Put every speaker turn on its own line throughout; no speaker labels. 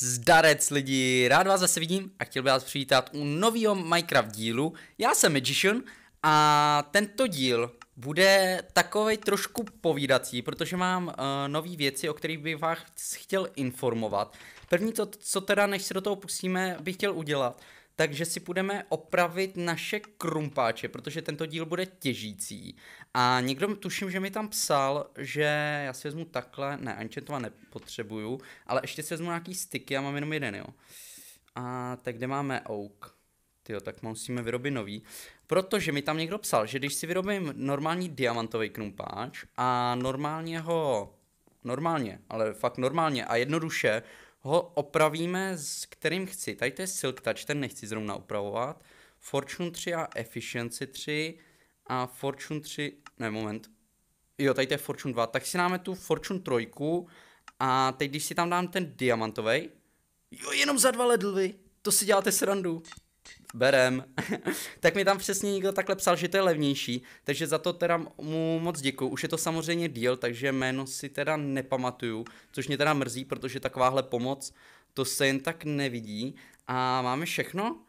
Zdarec lidi, rád vás zase vidím a chtěl bych vás přivítat u nového Minecraft dílu. Já jsem Magician a tento díl bude takový trošku povídací, protože mám uh, eh, nové věci, o kterých bych vás chtěl informovat. První, to, co teda než se do toho pustíme, bych chtěl udělat, takže si budeme opravit naše krumpáče, protože tento díl bude těžící. A někdo tuším, že mi tam psal, že já si vezmu takhle, ne, ančetova nepotřebuju, ale ještě si vezmu nějaký styky, já mám jenom jeden, jo. A tak kde máme oak? Tyjo, tak musíme vyrobit nový. Protože mi tam někdo psal, že když si vyrobím normální diamantový krumpáč a normálně ho normálně, ale fakt normálně a jednoduše ho opravíme s kterým chci. Tady to je Silk Touch, ten nechci zrovna opravovat. Fortune 3 a Efficiency 3 a Fortune 3, ne moment, jo, tady to je Fortune 2, tak si dáme tu Fortune 3 a teď když si tam dám ten diamantový, jo, jenom za dva ledlvy, to si děláte srandu berem. tak mi tam přesně někdo takhle psal, že to je levnější, takže za to teda mu moc děkuju. Už je to samozřejmě díl, takže jméno si teda nepamatuju, což mě teda mrzí, protože takováhle pomoc, to se jen tak nevidí. A máme všechno?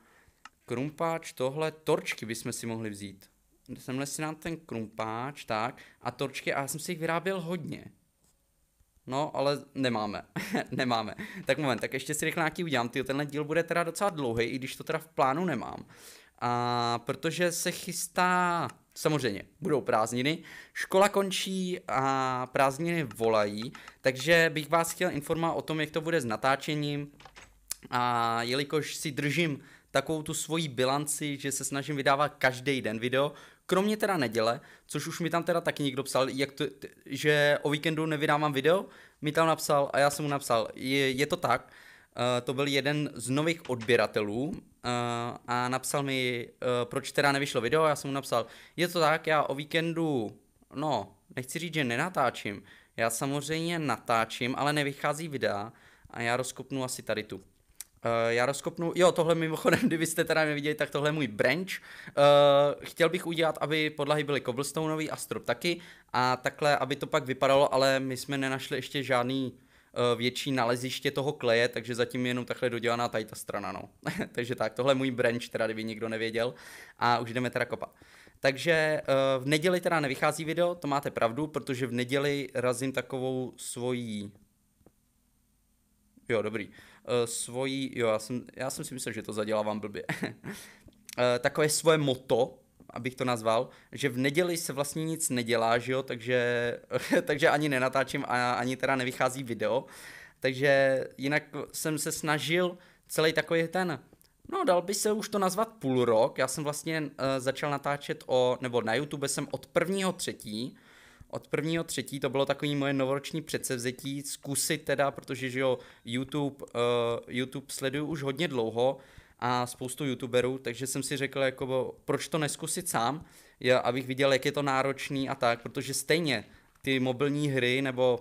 Krumpáč, tohle, torčky bychom si mohli vzít. Semhle si nám ten krumpáč, tak, a torčky, a já jsem si jich vyráběl hodně. No, ale nemáme, nemáme. Tak moment, tak ještě si nějaký udělám, Ty, tenhle díl bude teda docela dlouhý, i když to teda v plánu nemám. A protože se chystá, samozřejmě, budou prázdniny, škola končí a prázdniny volají, takže bych vás chtěl informovat o tom, jak to bude s natáčením. A jelikož si držím takovou tu svoji bilanci, že se snažím vydávat každý den video, Kromě teda neděle, což už mi tam teda taky někdo psal, jak to, že o víkendu nevydávám video, mi tam napsal a já jsem mu napsal, je, je to tak, uh, to byl jeden z nových odběratelů uh, a napsal mi, uh, proč teda nevyšlo video, já jsem mu napsal, je to tak, já o víkendu, no, nechci říct, že nenatáčím, já samozřejmě natáčím, ale nevychází videa a já rozkopnu asi tady tu. Uh, já rozkopnu, jo, tohle mimochodem, kdybyste teda neviděli, tak tohle je můj branch. Uh, chtěl bych udělat, aby podlahy byly cobblestoneový a strop taky a takhle, aby to pak vypadalo, ale my jsme nenašli ještě žádný uh, větší naleziště toho kleje, takže zatím je jenom takhle dodělaná tady ta strana, no. takže tak, tohle je můj branch, teda kdyby nikdo nevěděl a už jdeme teda kopat. Takže uh, v neděli teda nevychází video, to máte pravdu, protože v neděli razím takovou svojí... Jo, dobrý. Eh, svoji, jo, já jsem, já jsem si myslel, že to zadělávám blbě, eh, takové svoje moto, abych to nazval, že v neděli se vlastně nic nedělá, že jo, takže, takže ani nenatáčím a ani teda nevychází video, takže jinak jsem se snažil celý takový ten, no dal by se už to nazvat půl rok, já jsem vlastně uh, začal natáčet o, nebo na YouTube jsem od prvního třetí, od prvního třetí to bylo takový moje novoroční předsevzetí, zkusit teda, protože že jo, YouTube, uh, YouTube sleduju už hodně dlouho a spoustu youtuberů, takže jsem si řekl, jako, proč to neskusit sám, já, abych viděl, jak je to náročný a tak, protože stejně ty mobilní hry nebo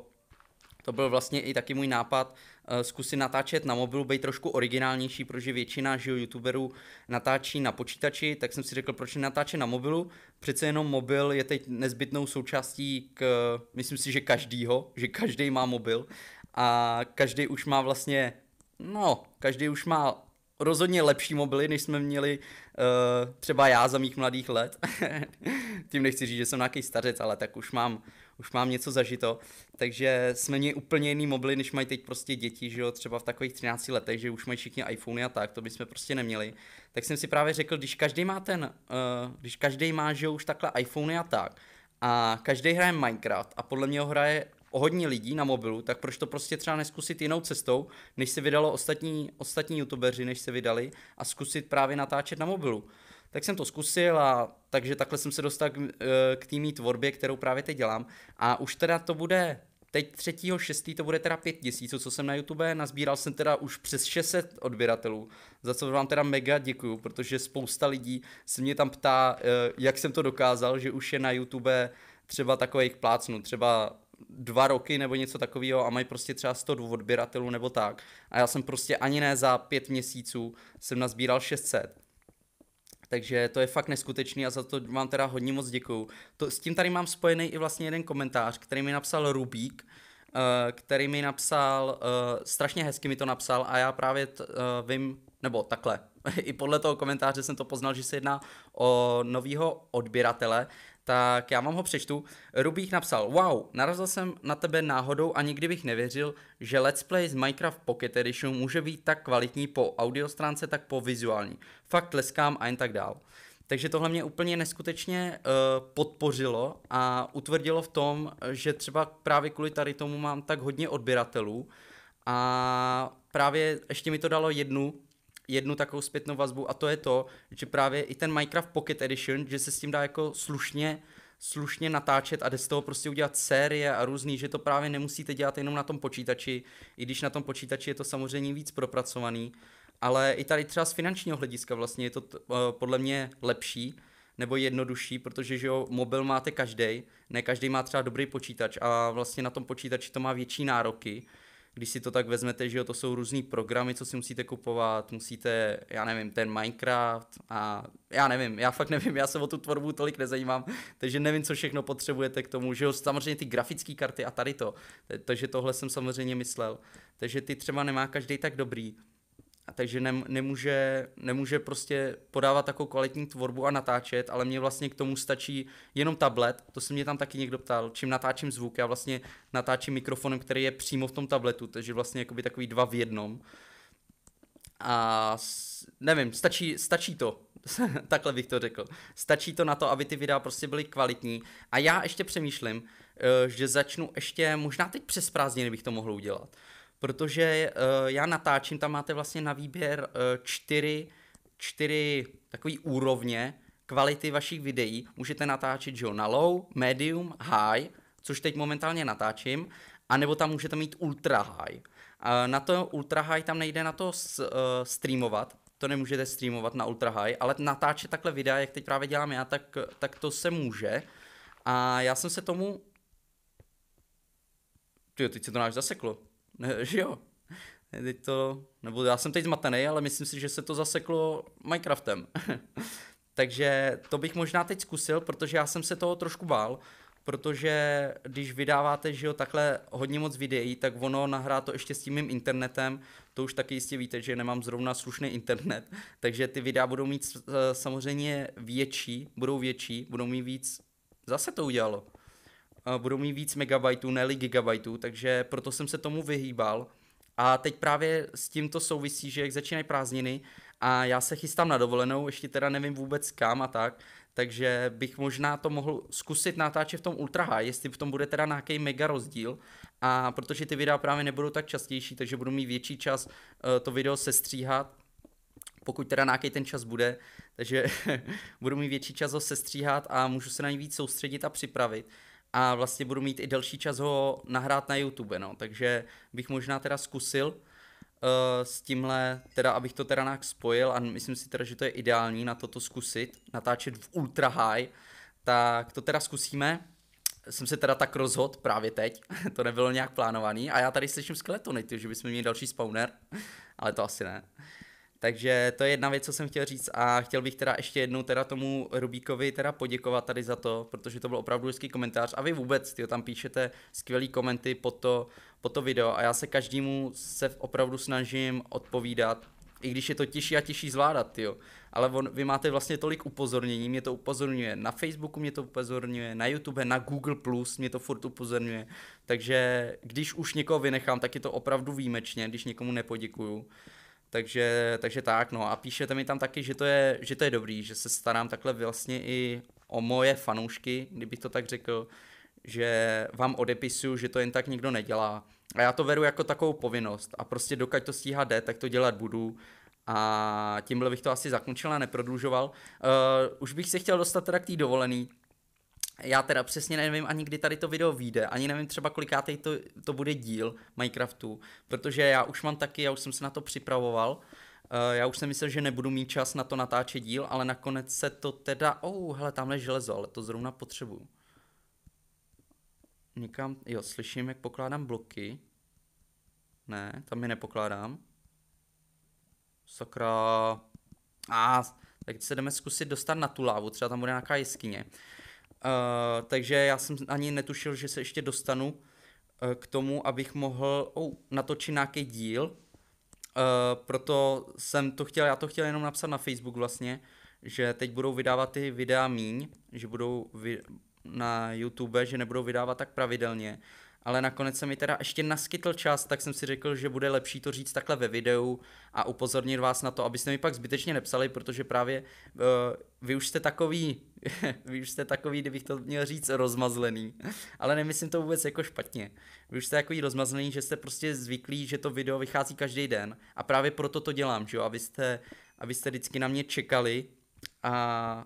to byl vlastně i taky můj nápad Eh, zkusit natáčet na mobilu, být trošku originálnější, protože většina že youtuberů natáčí na počítači, tak jsem si řekl, proč natáčet na mobilu. Přece jenom mobil je teď nezbytnou součástí k, myslím si, že každýho, že každý má mobil a každý už má vlastně, no, každý už má rozhodně lepší mobily, než jsme měli uh, třeba já za mých mladých let. Tím nechci říct, že jsem nějaký stařec, ale tak už mám, už mám něco zažito. Takže jsme měli úplně jiný mobily, než mají teď prostě děti, že jo, třeba v takových 13 letech, že už mají všichni iPhony a tak, to bychom prostě neměli. Tak jsem si právě řekl, když každý má ten, uh, když každý má, že jo, už takhle iPhony a tak, a každý hraje Minecraft a podle mě ho hraje hodně lidí na mobilu, tak proč to prostě třeba neskusit jinou cestou, než se vydalo ostatní, ostatní youtubeři, než se vydali a zkusit právě natáčet na mobilu. Tak jsem to zkusil a takže takhle jsem se dostal k, eh, k té tvorbě, kterou právě teď dělám. A už teda to bude teď 3.6. to bude teda 5 tisíc, co jsem na YouTube, nazbíral jsem teda už přes 600 odběratelů, za co vám teda mega děkuju, protože spousta lidí se mě tam ptá, eh, jak jsem to dokázal, že už je na YouTube třeba takových plácnu, třeba dva roky nebo něco takového a mají prostě třeba 100 odběratelů nebo tak. A já jsem prostě ani ne za pět měsíců jsem nazbíral 600. Takže to je fakt neskutečný a za to vám teda hodně moc děkuju. To, s tím tady mám spojený i vlastně jeden komentář, který mi napsal Rubík, eh, který mi napsal, eh, strašně hezky mi to napsal a já právě t, eh, vím, nebo takhle, i podle toho komentáře jsem to poznal, že se jedná o novýho odběratele, tak já vám ho přečtu. Rubík napsal, wow, narazil jsem na tebe náhodou a nikdy bych nevěřil, že Let's Play z Minecraft Pocket Edition může být tak kvalitní po audiostránce, tak po vizuální. Fakt tleskám a jen tak dál. Takže tohle mě úplně neskutečně uh, podpořilo a utvrdilo v tom, že třeba právě kvůli tady tomu mám tak hodně odběratelů a právě ještě mi to dalo jednu jednu takovou zpětnou vazbu a to je to, že právě i ten Minecraft Pocket Edition, že se s tím dá jako slušně slušně natáčet a jde z toho prostě udělat série a různý, že to právě nemusíte dělat jenom na tom počítači, i když na tom počítači je to samozřejmě víc propracovaný, ale i tady třeba z finančního hlediska vlastně je to t- eh, podle mě lepší nebo jednodušší, protože že jo, mobil máte každý, ne každý má třeba dobrý počítač a vlastně na tom počítači to má větší nároky, když si to tak vezmete, že jo, to jsou různý programy, co si musíte kupovat, musíte, já nevím, ten Minecraft a já nevím, já fakt nevím, já se o tu tvorbu tolik nezajímám, takže nevím, co všechno potřebujete k tomu, že jo, samozřejmě ty grafické karty a tady to, takže tohle jsem samozřejmě myslel, takže ty třeba nemá každý tak dobrý, a takže ne, nemůže, nemůže prostě podávat takovou kvalitní tvorbu a natáčet, ale mě vlastně k tomu stačí jenom tablet, to se mě tam taky někdo ptal, čím natáčím zvuk, já vlastně natáčím mikrofonem, který je přímo v tom tabletu, takže vlastně jakoby takový dva v jednom. A nevím, stačí, stačí to, takhle bych to řekl. Stačí to na to, aby ty videa prostě byly kvalitní. A já ještě přemýšlím, eh, že začnu ještě, možná teď přes prázdniny bych to mohl udělat protože uh, já natáčím, tam máte vlastně na výběr uh, čtyři, čtyři takové úrovně kvality vašich videí. Můžete natáčet že jo, na low, medium, high, což teď momentálně natáčím, anebo tam můžete mít ultra high. Uh, na to ultra high tam nejde na to s, uh, streamovat, to nemůžete streamovat na ultra high, ale natáčet takhle videa, jak teď právě dělám já, tak, tak to se může. A já jsem se tomu... Ty, teď se to náš zaseklo. Ne, že jo? Ne, teď to, nebo já jsem teď zmatený, ale myslím si, že se to zaseklo Minecraftem. Takže to bych možná teď zkusil, protože já jsem se toho trošku bál, protože když vydáváte, že jo, takhle hodně moc videí, tak ono nahrá to ještě s tím mým internetem, to už taky jistě víte, že nemám zrovna slušný internet, takže ty videa budou mít eh, samozřejmě větší, budou větší, budou mít víc, zase to udělalo budou mít víc megabajtů, ne gigabajtů, takže proto jsem se tomu vyhýbal. A teď právě s tím to souvisí, že jak začínají prázdniny a já se chystám na dovolenou, ještě teda nevím vůbec kam a tak, takže bych možná to mohl zkusit natáčet v tom ultra high, jestli v tom bude teda nějaký mega rozdíl. A protože ty videa právě nebudou tak častější, takže budu mít větší čas uh, to video sestříhat, pokud teda nějaký ten čas bude, takže budu mít větší čas ho sestříhat a můžu se na něj víc soustředit a připravit a vlastně budu mít i delší čas ho nahrát na YouTube, no, takže bych možná teda zkusil uh, s tímhle, teda abych to teda nějak spojil a myslím si teda, že to je ideální na toto zkusit, natáčet v ultra high, tak to teda zkusíme, jsem se teda tak rozhodl právě teď, to nebylo nějak plánovaný a já tady slyším skeletony, ty, že bychom měli další spawner, ale to asi ne. Takže to je jedna věc, co jsem chtěl říct a chtěl bych teda ještě jednou teda tomu Rubíkovi teda poděkovat tady za to, protože to byl opravdu hezký komentář a vy vůbec, tyjo, tam píšete skvělý komenty pod to, pod to video a já se každému se opravdu snažím odpovídat, i když je to těžší a těžší zvládat, jo. Ale on, vy máte vlastně tolik upozornění, mě to upozorňuje na Facebooku, mě to upozorňuje na YouTube, na Google+, mě to furt upozorňuje. Takže když už někoho vynechám, tak je to opravdu výjimečně, když někomu nepoděkuju. Takže, takže tak, no a píšete mi tam taky, že to, je, že to je dobrý, že se starám takhle vlastně i o moje fanoušky, kdybych to tak řekl, že vám odepisuju, že to jen tak nikdo nedělá. A já to veru jako takovou povinnost a prostě dokud to stíhá jde, tak to dělat budu a tímhle bych to asi zakončil a neprodlužoval. Uh, už bych se chtěl dostat teda k té dovolený, já teda přesně nevím ani kdy tady to video vyjde, ani nevím třeba kolikátej to, to bude díl Minecraftu, protože já už mám taky, já už jsem se na to připravoval, Uh, já už jsem myslel, že nebudu mít čas na to natáčet díl, ale nakonec se to teda... Oh, hele, tamhle železo, ale to zrovna potřebuju. Nikam... Jo, slyším, jak pokládám bloky. Ne, tam je nepokládám. Sakra. A, ah, tak se jdeme zkusit dostat na tu lávu, třeba tam bude nějaká jeskyně. Eh, takže já jsem ani netušil, že se ještě dostanu uh, k tomu, abych mohl oh, natočit nějaký díl. Uh, proto jsem to chtěl, já to chtěl jenom napsat na Facebook vlastně, že teď budou vydávat ty videa míň, že budou vy, na YouTube, že nebudou vydávat tak pravidelně. Ale nakonec se mi teda ještě naskytl čas, tak jsem si řekl, že bude lepší to říct takhle ve videu a upozornit vás na to, abyste mi pak zbytečně nepsali, protože právě uh, vy už jste takový vy už jste takový, kdybych to měl říct, rozmazlený. Ale nemyslím to vůbec jako špatně. Vy už jste takový rozmazlený, že jste prostě zvyklí, že to video vychází každý den. A právě proto to dělám, že jo, abyste, abyste vždycky na mě čekali a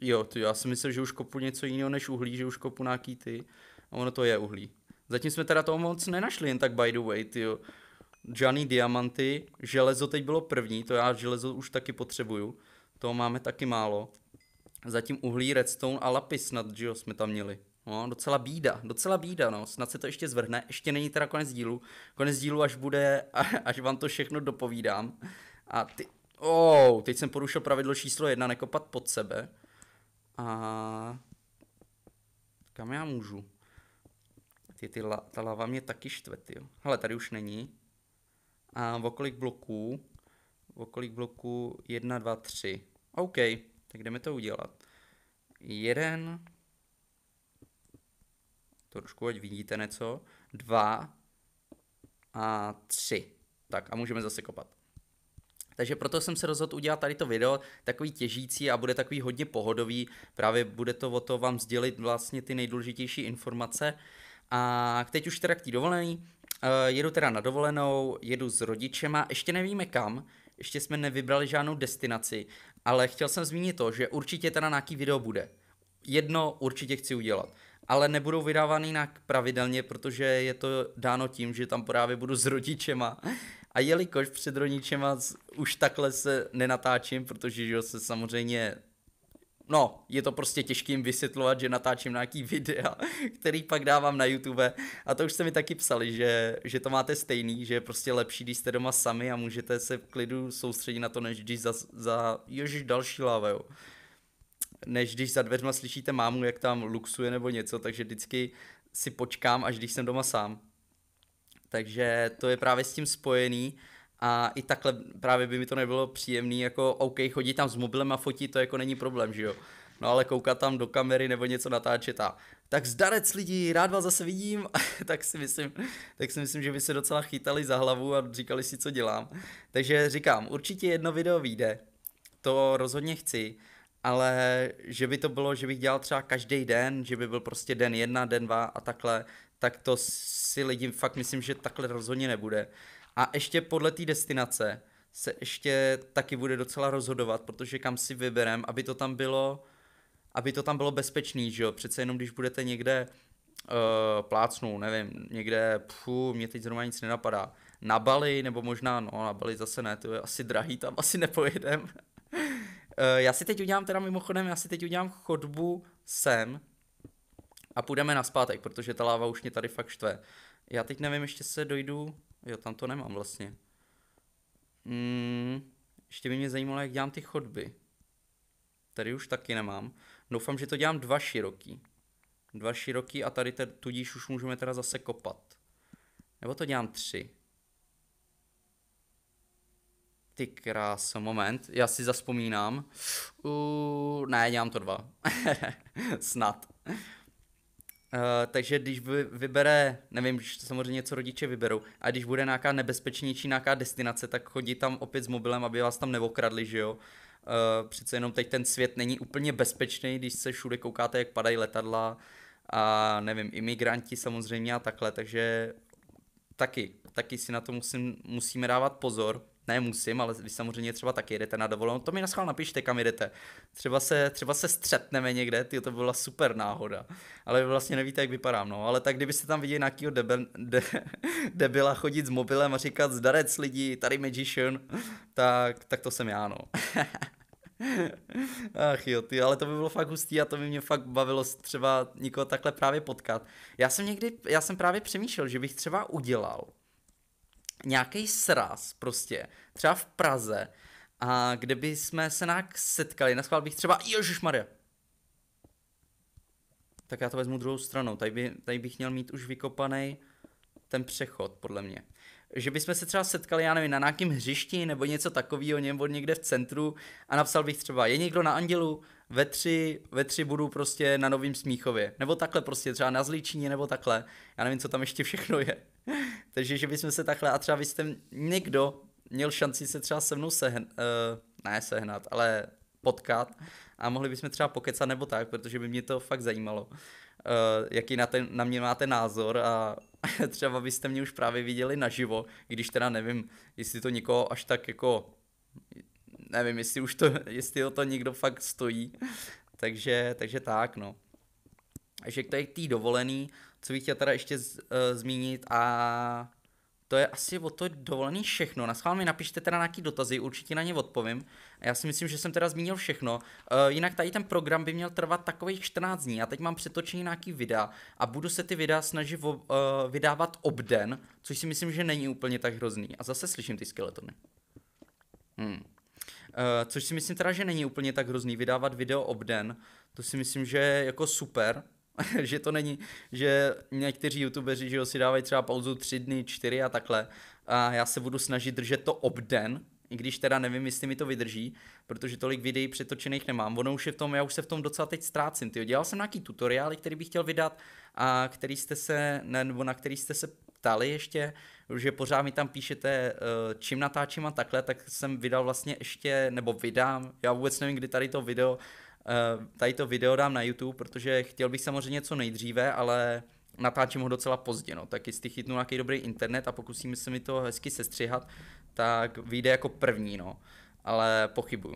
Jo, ty, já si myslím, že už kopu něco jiného než uhlí, že už kopu nějaký ty. A ono to je uhlí. Zatím jsme teda toho moc nenašli, jen tak by the way, ty jo. Johnny Diamanty, železo teď bylo první, to já železo už taky potřebuju. To máme taky málo. Zatím uhlí, redstone a lapis snad, že jo, jsme tam měli. No, docela bída, docela bída, no. Snad se to ještě zvrhne. Ještě není teda konec dílu. Konec dílu, až bude, až vám to všechno dopovídám. A ty... Oh, teď jsem porušil pravidlo číslo jedna, nekopat pod sebe. A... Kam já můžu? Ty, ty la, ta lava mě taky štve, jo. Hele, tady už není. A v okolik bloků? V okolik bloků? Jedna, dva, tři. OK, tak jdeme to udělat jeden, trošku ať vidíte něco, dva a tři. Tak a můžeme zase kopat. Takže proto jsem se rozhodl udělat tady to video takový těžící a bude takový hodně pohodový. Právě bude to o to vám sdělit vlastně ty nejdůležitější informace. A teď už teda k té dovolený. Uh, jedu teda na dovolenou, jedu s rodičema, ještě nevíme kam, ještě jsme nevybrali žádnou destinaci, ale chtěl jsem zmínit to, že určitě teda nějaký video bude. Jedno určitě chci udělat, ale nebudou vydávány nějak pravidelně, protože je to dáno tím, že tam právě budu s rodičema. A jelikož před rodičema už takhle se nenatáčím, protože že se samozřejmě no, je to prostě těžkým vysvětlovat, že natáčím nějaký videa, který pak dávám na YouTube. A to už jste mi taky psali, že, že to máte stejný, že je prostě lepší, když jste doma sami a můžete se v klidu soustředit na to, než když za, za ježiš, další láva, jo. Než když za dveřma slyšíte mámu, jak tam luxuje nebo něco, takže vždycky si počkám, až když jsem doma sám. Takže to je právě s tím spojený a i takhle právě by mi to nebylo příjemný, jako OK, chodí tam s mobilem a fotí, to jako není problém, že jo. No ale koukat tam do kamery nebo něco natáčet a tak zdarec lidi, rád vás zase vidím, tak si myslím, tak si myslím, že by se docela chytali za hlavu a říkali si, co dělám. Takže říkám, určitě jedno video vyjde, to rozhodně chci, ale že by to bylo, že bych dělal třeba každý den, že by byl prostě den jedna, den dva a takhle, tak to si lidi fakt myslím, že takhle rozhodně nebude. A ještě podle té destinace se ještě taky bude docela rozhodovat, protože kam si vyberem, aby to tam bylo, aby to tam bylo bezpečný, že jo? Přece jenom když budete někde uh, eh, plácnou, nevím, někde, pfu, mě teď zrovna nic nenapadá, na Bali, nebo možná, no na Bali zase ne, to je asi drahý, tam asi nepojedem. uh, já si teď udělám teda mimochodem, já si teď udělám chodbu sem a půjdeme na zpátek, protože ta láva už mě tady fakt štve. Já teď nevím, ještě se dojdu, Jo, tam to nemám vlastně. Mm, ještě by mě zajímalo, jak dělám ty chodby. Tady už taky nemám. Doufám, že to dělám dva široký. Dva široký a tady te, tudíž už můžeme teda zase kopat. Nebo to dělám tři. Ty krása, moment, já si zaspomínám. Uh, ne, dělám to dva. Snad. Eh, takže když vybere, nevím, samozřejmě co rodiče vyberou, a když bude nějaká nebezpečnější nějaká destinace, tak chodí tam opět s mobilem, aby vás tam neokradli, že jo. Uh, přece jenom teď ten svět není úplně bezpečný, když se všude koukáte, jak padají letadla a nevím, imigranti samozřejmě a takhle, takže taky, taky si na to musím, musíme dávat pozor ne musím, ale vy samozřejmě třeba taky jedete na dovolenou, to mi naschvál napište, kam jedete. Třeba se, třeba se střetneme někde, ty to byla super náhoda. Ale vy vlastně nevíte, jak vypadám, no. Ale tak kdybyste tam viděli nějakého debe, de, debila chodit s mobilem a říkat zdarec lidi, tady magician, tak, tak to jsem já, no. Ach jo, ty, ale to by bylo fakt hustý a to by mě fakt bavilo třeba někoho takhle právě potkat. Já jsem někdy, já jsem právě přemýšlel, že bych třeba udělal nějaký sraz prostě, třeba v Praze, a kdyby jsme se nějak setkali, na bych třeba, Ježíš Maria. Tak já to vezmu druhou stranou, tady, by, tady bych měl mít už vykopaný ten přechod, podle mě. Že bychom se třeba setkali, já nevím, na nějakém hřišti nebo něco takového, nebo někde v centru a napsal bych třeba, je někdo na Andělu, ve tři, ve tři budu prostě na Novým Smíchově, nebo takhle prostě třeba na Zlíčíně, nebo takhle, já nevím, co tam ještě všechno je. Takže, že bychom se takhle, a třeba vy jste někdo měl šanci se třeba se mnou sehnat, uh, eh, ne sehnat, ale potkat a mohli bychom třeba pokecat nebo tak, protože by mě to fakt zajímalo, uh, jaký na, ten, na mě máte názor a třeba byste mě už právě viděli naživo, když teda nevím, jestli to někoho až tak jako, nevím, jestli už to, jestli o to někdo fakt stojí, takže, takže tak, no. Takže k té dovolený, co bych chtěl teda ještě z, uh, zmínit a to je asi o to dovolený všechno. Na schvál mi napište teda nějaký dotazy, určitě na ně odpovím. Já si myslím, že jsem teda zmínil všechno. Uh, jinak tady ten program by měl trvat takových 14 dní. A teď mám přetočený nějaký videa a budu se ty videa snažit uh, vydávat obden, což si myslím, že není úplně tak hrozný. A zase slyším ty skeletony. Hmm. Uh, což si myslím teda, že není úplně tak hrozný, vydávat video obden, to si myslím, že je jako super, že to není, že někteří youtubeři že si dávají třeba pauzu tři dny, čtyři a takhle. A já se budu snažit držet to obden, i když teda nevím, jestli mi to vydrží, protože tolik videí přetočených nemám. Ono už je v tom, já už se v tom docela teď ztrácím. Tyjo. Dělal jsem nějaký tutoriály, který bych chtěl vydat a který jste se, ne, nebo na který jste se ptali ještě, že pořád mi tam píšete, eh, čím natáčím a takhle, tak jsem vydal vlastně ještě, nebo vydám, já vůbec nevím, kdy tady to video Eh, tady to video dám na YouTube, protože chtěl bych samozřejmě něco nejdříve, ale natáčím ho docela pozdě, no. tak jestli chytnu nějaký dobrý internet a pokusím se mi to hezky sestřihat, tak vyjde jako první, no. ale pochybuju.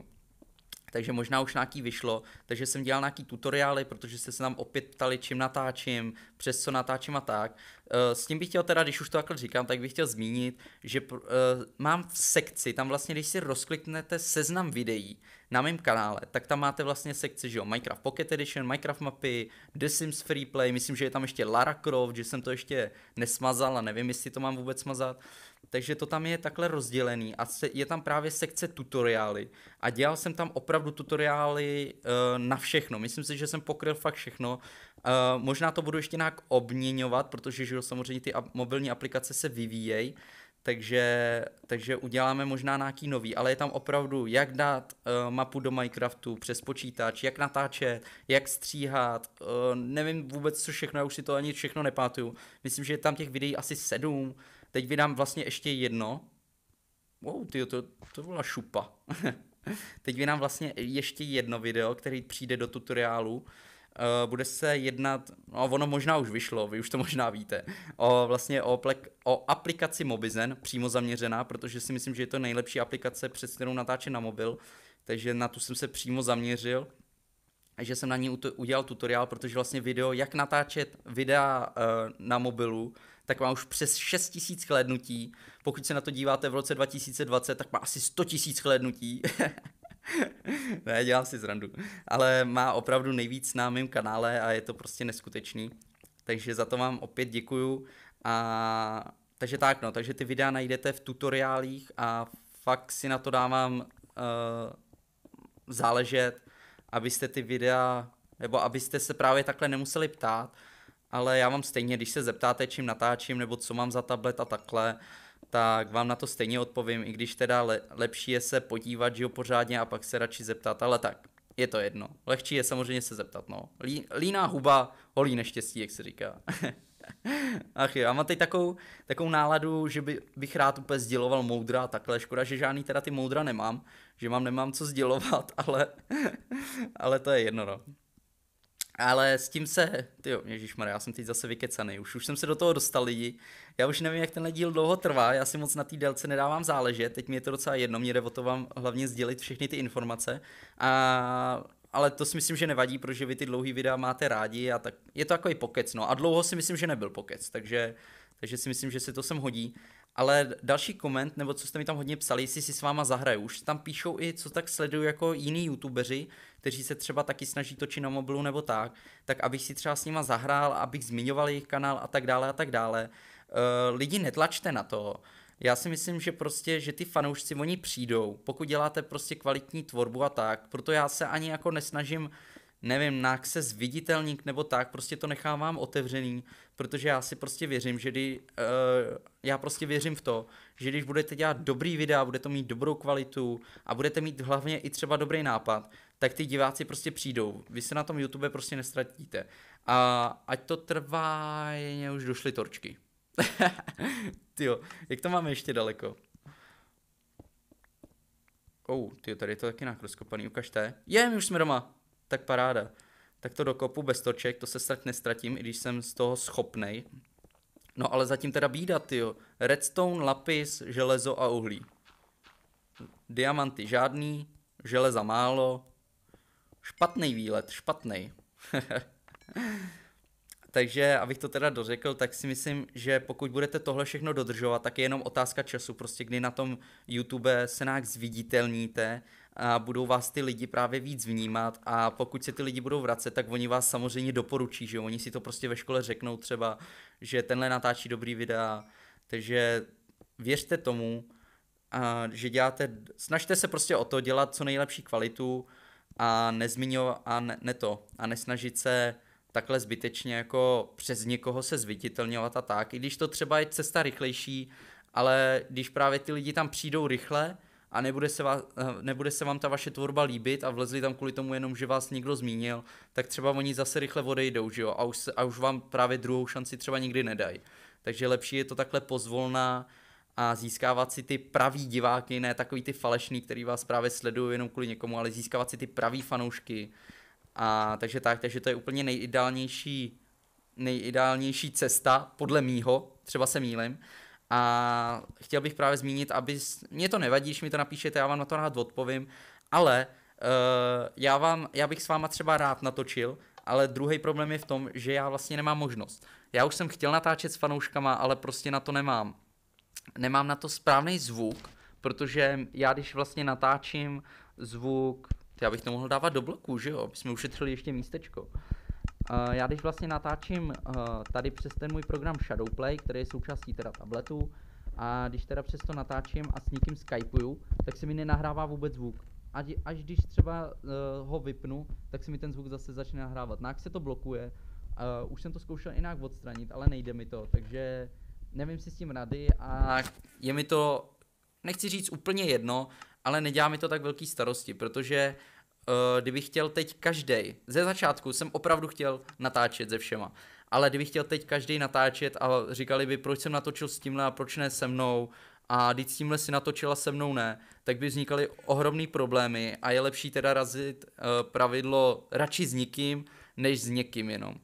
Takže možná už nějaký vyšlo, takže jsem dělal nějaký tutoriály, protože jste se nám opět ptali, čím natáčím, přes co natáčím a tak. Eh, s tím bych chtěl teda, když už to takhle říkám, tak bych chtěl zmínit, že eh, mám v sekci, tam vlastně, když si rozkliknete seznam videí, na mém kanále, tak tam máte vlastně sekci, že jo, Minecraft Pocket Edition, Minecraft mapy, The Sims Free Play, myslím, že je tam ještě Lara Croft, že jsem to ještě nesmazal a nevím, jestli to mám vůbec smazat. Takže to tam je takhle rozdělený a se, je tam právě sekce tutoriály a dělal jsem tam opravdu tutoriály uh, na všechno. Myslím si, že jsem pokryl fakt všechno. Uh, možná to budu ještě nějak obměňovat, protože že jo, samozřejmě ty mobilní aplikace se vyvíjejí, takže, takže uděláme možná nějaký nový, ale je tam opravdu, jak dát uh, mapu do Minecraftu přes počítač, jak natáčet, jak stříhat, uh, nevím vůbec co všechno, já už si to ani všechno nepátuju. Myslím, že je tam těch videí asi sedm, teď vydám vlastně ještě jedno. Wow, tyjo, to, to byla šupa. teď vydám vlastně ještě jedno video, který přijde do tutoriálu, Uh, bude se jednat, no ono možná už vyšlo, vy už to možná víte, o vlastně o, plek, o aplikaci Mobizen, přímo zaměřená, protože si myslím, že je to nejlepší aplikace, přes kterou natáčím na mobil, takže na tu jsem se přímo zaměřil, že jsem na ní udělal tutoriál, protože vlastně video, jak natáčet videa uh, na mobilu, tak má už přes 6 tisíc hlédnutí. Pokud se na to díváte v roce 2020, tak má asi 100 tisíc hlédnutí. ne, dělám si zrandu. Ale má opravdu nejvíc na mém kanále a je to prostě neskutečný. Takže za to vám opět děkuju. A takže tak, no, takže ty videa najdete v tutoriálích a fakt si na to dávám uh, záležet, abyste ty videa, nebo abyste se právě takhle nemuseli ptát, ale já vám stejně, když se zeptáte, čím natáčím, nebo co mám za tablet a takhle, tak vám na to stejně odpovím, i když teda le, lepší je se podívat, že jo, pořádně a pak se radši zeptat, ale tak, je to jedno. Lehčí je samozřejmě se zeptat, no. Lí, líná huba, holí neštěstí, jak se říká. Ach jo, a mám teď takovou, takovou náladu, že by, bych rád úplně sděloval moudra a takhle. Škoda, že žádný teda ty moudra nemám, že mám nemám co sdělovat, ale, ale to je jedno, no. Ale s tím se, ty jo, já jsem teď zase vykecaný, už, už jsem se do toho dostal lidi. Já už nevím, jak ten díl dlouho trvá, já si moc na té délce nedávám záležet, teď mi je to docela jedno, mě jde o to vám hlavně sdělit všechny ty informace. A ale to si myslím, že nevadí, protože vy ty dlouhý videa máte rádi a tak je to takový pokec, no a dlouho si myslím, že nebyl pokec, takže, takže si myslím, že se to sem hodí. Ale další koment, nebo co jste mi tam hodně psali, jestli si s váma zahraju. Už tam píšou i, co tak sleduju jako jiní youtubeři, kteří se třeba taky snaží točit na mobilu nebo tak, tak abych si třeba s nima zahrál, abych zmiňoval jejich kanál a tak dále a tak dále. Eh, lidi netlačte na to. Já si myslím, že prostě, že ty fanoušci, oni přijdou, pokud děláte prostě kvalitní tvorbu a tak, proto já se ani jako nesnažím uh, nevím, na Naxes viditelník nebo tak, prostě to nechávám otevřený, protože já si prostě věřím, že kdy, uh, já prostě věřím v to, že když budete dělat dobrý videa, budete mít dobrou kvalitu a budete mít hlavně i třeba dobrý nápad, tak ty diváci prostě přijdou. Vy se na tom YouTube prostě nestratíte. A ať to trvá, je už došly torčky. jo, jak to máme ještě daleko? Ou, oh, ty tady je to taky nakroskopaný, ukažte. Je, my už jsme doma tak paráda. Tak to dokopu bez toček, to se strach nestratím, i když jsem z toho schopnej. No ale zatím teda bída, jo. Redstone, lapis, železo a uhlí. Diamanty žádný, železa málo. Špatný výlet, špatný. Takže, abych to teda dořekl, tak si myslím, že pokud budete tohle všechno dodržovat, tak je jenom otázka času, prostě kdy na tom YouTube se nějak zviditelníte a budou vás ty lidi právě víc vnímat a pokud se ty lidi budou vracet, tak oni vás samozřejmě doporučí, že oni si to prostě ve škole řeknou třeba, že tenhle natáčí dobrý videa, takže věřte tomu, a že děláte, snažte se prostě o to dělat co nejlepší kvalitu a nezmiňovat a ne, ne to a nesnažit se takhle zbytečně jako přes někoho se zviditelňovat a tak, i když to třeba je cesta rychlejší, ale když právě ty lidi tam přijdou rychle, a nebude se, vás, eh, nebude se vám ta vaše tvorba líbit a vlezli tam kvůli tomu jenom, že vás někdo zmínil, tak třeba oni zase rychle odejdou, že jo, a už, a už vám právě druhou šanci třeba nikdy nedají. Takže lepší je to takhle pozvolná a získávat si ty pravý diváky, ne takový ty falešný, který vás právě sledují jenom kvůli někomu, ale získávat si ty pravý fanoušky. A takže tak, takže to je úplně nejideálnější, nejideálnější cesta, podle mýho, třeba se mýlim, a chtěl bych právě zmínit, aby mě to nevadí, když mi to napíšete, já vám na to rád odpovím, ale uh, já, vám, já bych s váma třeba rád natočil, ale druhý problém je v tom, že já vlastně nemám možnost. Já už jsem chtěl natáčet s fanouškama, ale prostě na to nemám. Nemám na to správný zvuk, protože já když vlastně natáčím zvuk, já bych to mohl dávat do bloku, že jo, aby jsme ušetřili ještě místečko. Uh, Uh, já když vlastně natáčím uh, tady přes ten můj program Shadowplay, který je součástí teda tabletu, a když teda přes to natáčím a s někým skypuju, tak se mi nenahrává vůbec zvuk. Až, až když třeba uh, ho vypnu, tak se mi ten zvuk zase začne nahrávat. Nák no se to blokuje, uh, už jsem to zkoušel jinak odstranit, ale nejde mi to, takže nevím si s tím rady a je mi to, nechci říct úplně jedno, ale nedělá mi to tak velký starosti, protože uh, kdybych chtěl teď každý, ze začátku jsem opravdu chtěl natáčet ze všema, ale kdybych chtěl teď každý natáčet a říkali by, proč jsem natočil s tímhle a proč ne se mnou, a když s tímhle si natočila se mnou ne, tak by vznikaly ohromné problémy a je lepší teda razit uh, pravidlo radši s nikým, než s někým jenom.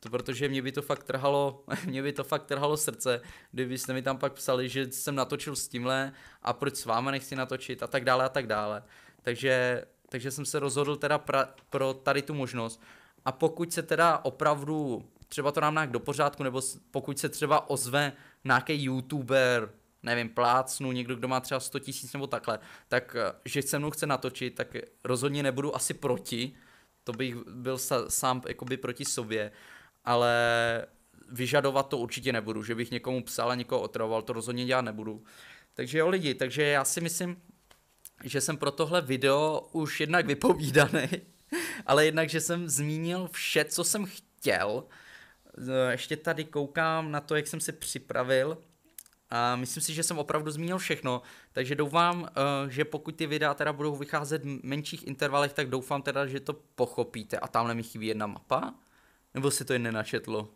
To protože mě by to fakt trhalo, mě by to fakt trhalo srdce, kdybyste mi tam pak psali, že jsem natočil s tímhle a proč s váma nechci natočit a tak dále a tak dále. Takže takže jsem se rozhodl teda pra, pro tady tu možnost. A pokud se teda opravdu třeba to nám nějak do pořádku, nebo pokud se třeba ozve nějaký youtuber, nevím, plácnu, někdo, kdo má třeba 100 tisíc nebo takhle, tak eh, že se mnou chce natočit, tak rozhodně nebudu asi proti, to bych byl sám jakoby proti sobě, ale vyžadovat to určitě nebudu, že bych někomu psal a někoho otravoval, to rozhodně dělat nebudu. Takže jo lidi, takže já si myslím, že jsem pro tohle video už jednak vypovídaný, ale jednak, že jsem zmínil vše, co jsem chtěl. Eh, ještě tady koukám na to, jak jsem si připravil a myslím si, že jsem opravdu zmínil všechno, takže doufám, eh, že pokud ty videa teda budou vycházet v menších intervalech, tak doufám teda, že to pochopíte. A tamhle mi chybí jedna mapa? Nebo se to jen nenačetlo?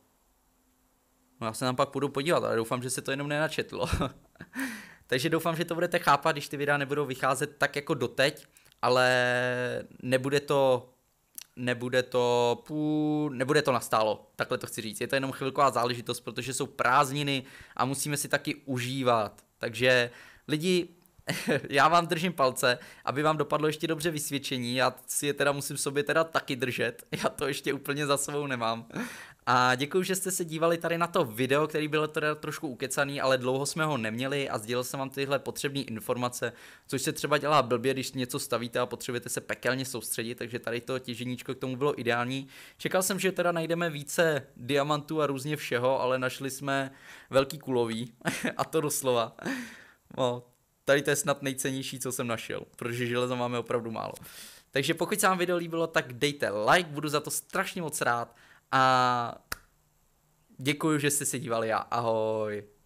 No já se tam pak půjdu podívat, ale doufám, že se to jenom nenačetlo. Takže doufám, že to budete chápat, když ty videa nebudou vycházet tak jako doteď, ale nebude to nebude to pů, nebude to nastálo, takhle to chci říct. Je to jenom chvilková záležitost, protože jsou prázdniny a musíme si taky užívat. Takže lidi, já vám držím palce, aby vám dopadlo ještě dobře vysvědčení, já si je teda musím sobě teda taky držet, já to ještě úplně za sebou nemám, a děkuji, že jste se dívali tady na to video, který bylo teda trošku ukecaný, ale dlouho jsme ho neměli a sdělil jsem vám tyhle potřebné informace, což se třeba dělá blbě, když něco stavíte a potřebujete se pekelně soustředit, takže tady to těženíčko k tomu bylo ideální. Čekal jsem, že teda najdeme více diamantů a různě všeho, ale našli jsme velký kulový a to doslova. No, tady to je snad nejcennější, co jsem našel, protože železa máme opravdu málo. Takže pokud se vám video líbilo, tak dejte like, budu za to strašně moc rád a děkuji, že jste se dívali a ahoj.